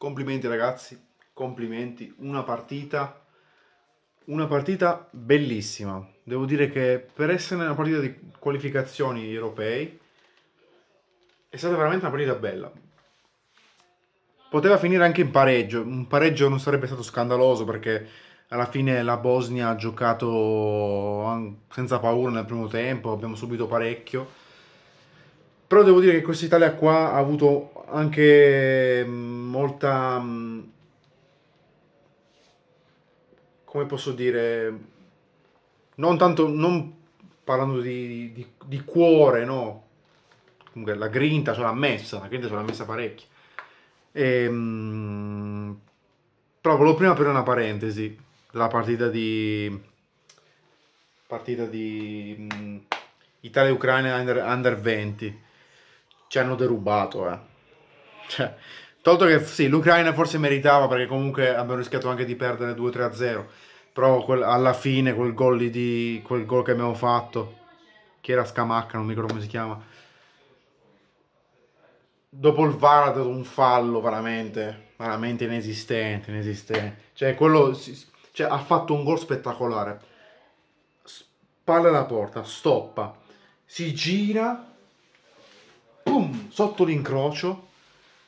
Complimenti ragazzi, complimenti, una partita, una partita bellissima. Devo dire che per essere una partita di qualificazioni europei è stata veramente una partita bella. Poteva finire anche in pareggio, un pareggio non sarebbe stato scandaloso perché alla fine la Bosnia ha giocato senza paura nel primo tempo, abbiamo subito parecchio però devo dire che questa Italia qua ha avuto anche mm, molta mm, come posso dire non tanto non parlando di, di, di cuore no comunque la grinta ce l'ha messa la grinta ce l'ha messa parecchio e, ehm, però volevo prima aprire una parentesi della partita di partita di mm, Italia-Ucraina under, under 20 ci hanno derubato, eh. Cioè, tolto che sì, l'Ucraina forse meritava perché comunque abbiamo rischiato anche di perdere 2-3-0, però quel, alla fine quel gol, di, quel gol che abbiamo fatto, che era Scamacca, non mi ricordo come si chiama, dopo il VAR ha dato un fallo veramente, veramente inesistente, inesistente. Cioè, quello, cioè, ha fatto un gol spettacolare. Palla la porta, stoppa, si gira boom, sotto l'incrocio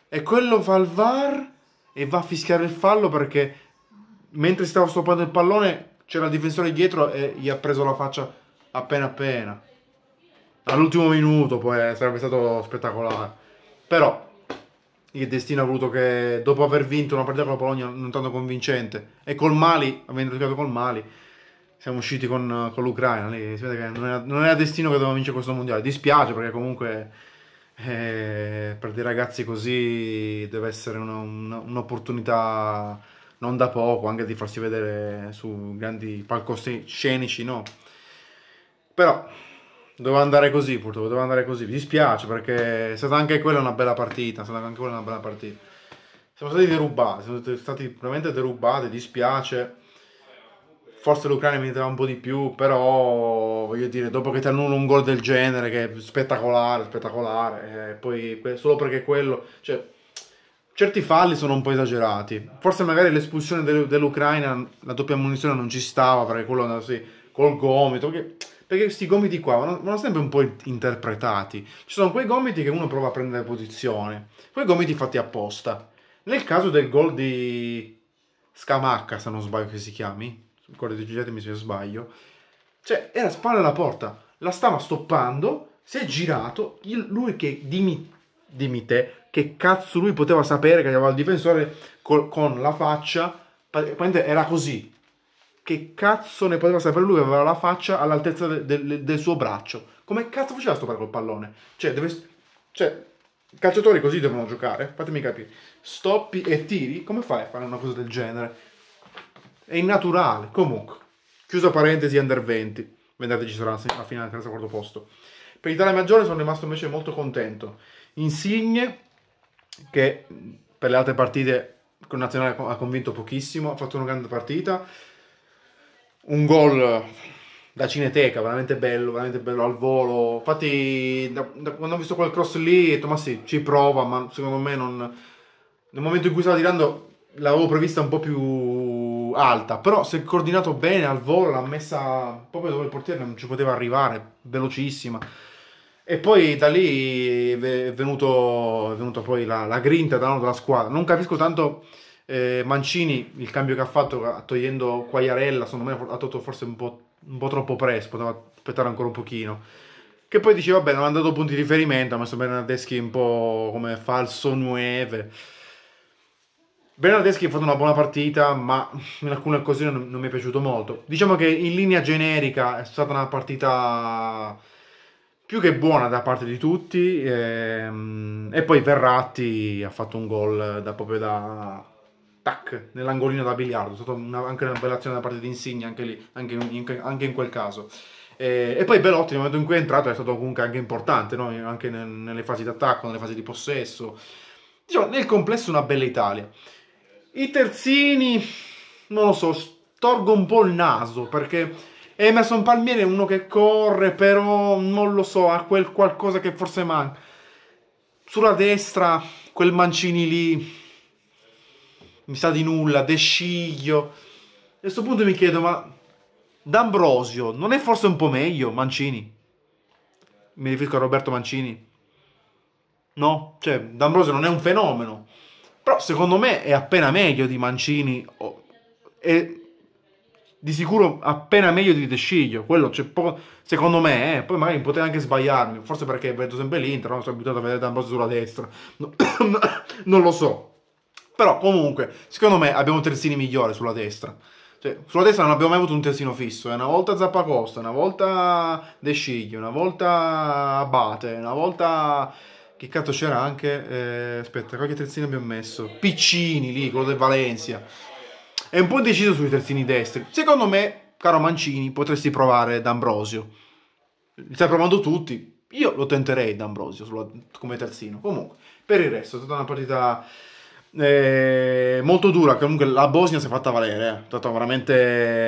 e quello fa il VAR e va a fischiare il fallo perché mentre stava stoppando il pallone c'era il difensore dietro e gli ha preso la faccia appena appena. All'ultimo minuto poi eh, sarebbe stato spettacolare. Però il destino ha voluto che dopo aver vinto una partita con la Polonia non tanto convincente e col Mali, avendo giocato col Mali, siamo usciti con, con l'Ucraina. Lì, si vede che non era, non era destino che doveva vincere questo mondiale. Dispiace perché comunque eh, per dei ragazzi così deve essere un'opportunità non da poco anche di farsi vedere su grandi palcoscenici, no? Però doveva andare così purtroppo, doveva andare così. Mi dispiace perché è stata anche quella una bella partita, è stata anche quella una bella partita. Siamo stati derubati, siamo stati veramente derubati, dispiace forse l'Ucraina meritava un po' di più, però voglio dire, dopo che ti annulla un gol del genere, che è spettacolare, spettacolare, eh, poi solo perché quello... Cioè, certi falli sono un po' esagerati. Forse magari l'espulsione de- dell'Ucraina, la doppia munizione non ci stava perché quello andava sì, col gomito. Perché, perché questi gomiti qua vanno, vanno, sempre un po' interpretati. Ci sono quei gomiti che uno prova a prendere posizione, quei gomiti fatti apposta. Nel caso del gol di Scamacca, se non sbaglio che si chiami, correggetemi se sbaglio, cioè era spalla alla porta, la stava stoppando, si è girato, lui che dimmi, dimmi te, che cazzo lui poteva sapere che aveva il difensore col, con la faccia, praticamente era così, che cazzo ne poteva sapere lui che aveva la faccia all'altezza del, del, del suo braccio, come cazzo faceva a stoppare col pallone? Cioè, deve, cioè, calciatori così devono giocare, fatemi capire, stoppi e tiri, come fai a fare una cosa del genere? È innaturale. Comunque, chiusa parentesi, under 20. Vedete, ci sarà a finale terzo quarto posto. Per l'Italia Maggiore sono rimasto invece molto contento. Insigne, che per le altre partite con Nazionale ha convinto pochissimo, ha fatto una grande partita. Un gol da Cineteca, veramente bello, veramente bello al volo. Infatti, da, da, quando ho visto quel cross lì, ho detto, ma sì, ci prova, ma secondo me non... Nel momento in cui stava tirando, l'avevo prevista un po' più alta, però si è coordinato bene al volo l'ha messa proprio dove il portiere non ci poteva arrivare, velocissima. E poi da lì è venuto, è venuto poi la, la grinta della squadra. Non capisco tanto eh, Mancini, il cambio che ha fatto eh, togliendo Quagliarella, secondo me ha tolto forse un po', un po troppo presto, poteva aspettare ancora un pochino. Che poi diceva, vabbè, non ha dato punti di riferimento, ha messo Bernardeschi un po' come falso 9 Bernardeschi ha fatto una buona partita, ma in alcune occasioni non, non mi è piaciuto molto. Diciamo che in linea generica è stata una partita più che buona da parte di tutti. Ehm, e poi Verratti ha fatto un gol da, proprio da tac nell'angolino da biliardo. È stata una, anche una bella azione da parte di Insigne, anche lì, anche in, anche in quel caso. E, e, poi Belotti, nel momento in cui è entrato, è stato comunque anche importante, no? anche nel, nelle fasi d'attacco, nelle fasi di possesso. Diciamo, nel complesso, una bella Italia. I terzini, non lo so, storgo un po' il naso perché Emerson Palmieri è uno che corre, però non lo so, ha quel qualcosa che forse manca. Sulla destra, quel Mancini lì, mi sa di nulla, De Sciglio. A questo punto mi chiedo, ma D'Ambrosio non è forse un po' meglio Mancini? Mi riferisco a Roberto Mancini. No? Cioè, D'Ambrosio non è un fenomeno. Però secondo me è appena meglio di Mancini e di sicuro appena meglio di De Quello c'è poco, secondo me, eh. poi magari potrei anche sbagliarmi, forse perché vedo sempre l'Inter, non sono abituato a vedere D'Ambrosio sulla destra. No. non lo so. Però comunque, secondo me abbiamo terzini migliori sulla destra. Cioè, sulla destra non abbiamo mai avuto un terzino fisso. Eh. Una volta Zappacosta, una volta De Sciglio, una volta Abate, una volta che cazzo c'era anche... Eh, aspetta, qualche terzino abbiamo messo. Piccini lì, quello del Valencia. È un po' indeciso sui terzini destri. Secondo me, caro Mancini, potresti provare D'Ambrosio. Li stai provando tutti. Io lo tenterei D'Ambrosio sulla, come terzino. Comunque, per il resto, è stata una partita... Eh, molto dura. Comunque la Bosnia si è fatta valere. Eh. veramente.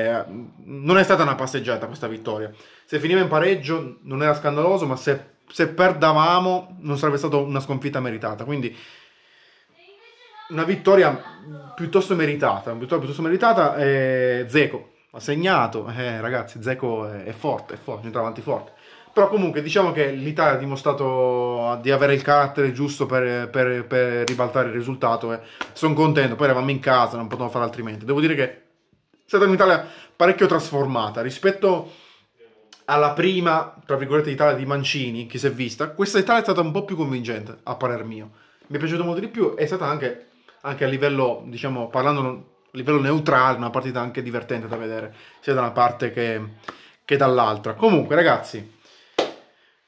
Eh, non è stata una passeggiata questa vittoria. Se finiva in pareggio non era scandaloso, ma se se perdavamo non sarebbe stata una sconfitta meritata, quindi una vittoria piuttosto meritata, una vittoria piuttosto meritata è eh, Zeco, ha segnato, eh, ragazzi Zeco è, forte, è forte, entra avanti forte. Però comunque diciamo che l'Italia ha dimostrato di avere il carattere giusto per, per, per ribaltare il risultato eh. sono contento, poi eravamo in casa, non potevamo fare altrimenti. Devo dire che è stata un'Italia parecchio trasformata rispetto a alla prima, tra virgolette, Italia di Mancini, che si è vista, questa Italia è stata un po' più convincente, a parer mio. Mi è piaciuto molto di più, è stata anche, anche a livello, diciamo, parlando a livello neutrale, una partita anche divertente da vedere, sia da una parte che, che dall'altra. Comunque, ragazzi,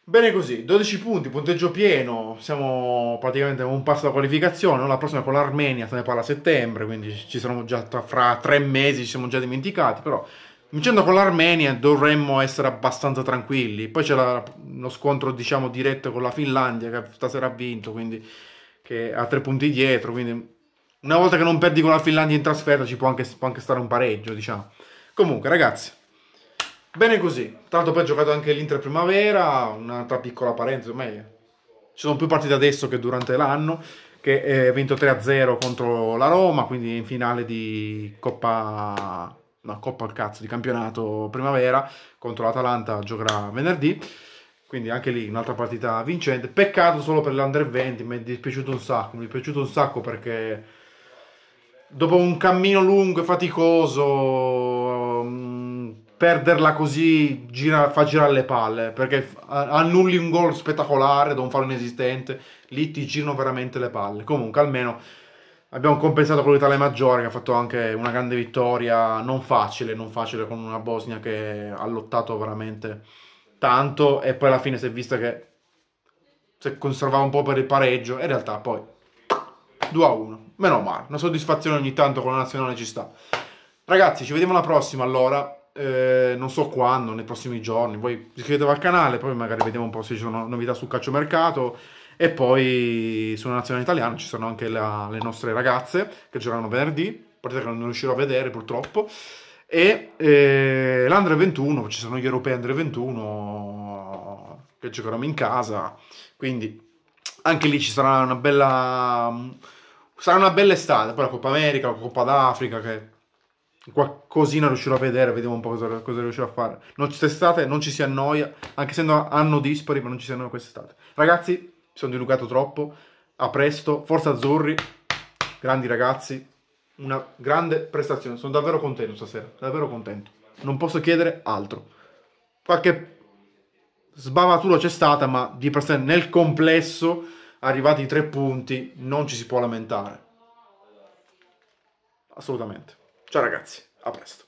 bene così, 12 punti, punteggio pieno, siamo praticamente a un passo dalla qualificazione, la prossima con l'Armenia, se ne parla a settembre, quindi ci saremo già tra, fra tre mesi, ci siamo già dimenticati, però Vincendo con l'Armenia dovremmo essere abbastanza tranquilli. Poi c'è la, lo scontro, diciamo, diretto con la Finlandia che stasera ha vinto, quindi che ha tre punti dietro. Quindi una volta che non perdi con la Finlandia in trasferta ci può anche, può anche stare un pareggio, diciamo. Comunque, ragazzi, bene così. Tra l'altro poi ha giocato anche l'Inter Primavera, un'altra piccola parentesi, ormai ci sono più partite adesso che durante l'anno che è eh, vinto 3-0 contro la Roma, quindi in finale di Coppa una coppa al cazzo di campionato primavera contro l'Atalanta giocherà venerdì quindi anche lì un'altra partita vincente peccato solo per l'Under 20 mi è dispiaciuto un sacco mi è piaciuto un sacco perché dopo un cammino lungo e faticoso mm, perderla così gira, fa girare le palle perché annulli un gol spettacolare da un fallo inesistente lì ti girano veramente le palle comunque almeno abbiamo compensato con l'Italia Maggiore che ha fatto anche una grande vittoria non facile, non facile con una Bosnia che ha lottato veramente tanto e poi alla fine si è vista che si conservava un po' per il pareggio e in realtà poi 2 a 1, meno male, una soddisfazione ogni tanto con la nazionale ci sta. Ragazzi, ci vediamo alla prossima allora. Eh, non so quando, nei prossimi giorni. Voi iscrivetevi al canale, poi magari vediamo un po' se ci sono novità sul calciomercato. mercato e poi sulla nazionale italiana ci sono anche la, le nostre ragazze che giocheranno venerdì, partita che non riuscirò a vedere purtroppo. E eh, l'Andre 21, ci sono gli europei Andre 21 che giocheremo in casa, quindi anche lì ci sarà una bella sarà una bella estate, poi la Coppa America, la Coppa d'Africa, che qualcosina riuscirò a vedere, vediamo un po' cosa, cosa riuscirò a fare. Non quest'estate non ci si annoia, anche se hanno dispari, ma non ci si annoia quest'estate. Ragazzi, sono dilucato troppo. A presto, forza Azzurri, grandi ragazzi, una grande prestazione. Sono davvero contento stasera, davvero contento. Non posso chiedere altro. Qualche sbavatura c'è stata, ma di per sé nel complesso, arrivati i tre punti, non ci si può lamentare. Assolutamente. Ciao ragazzi, a presto.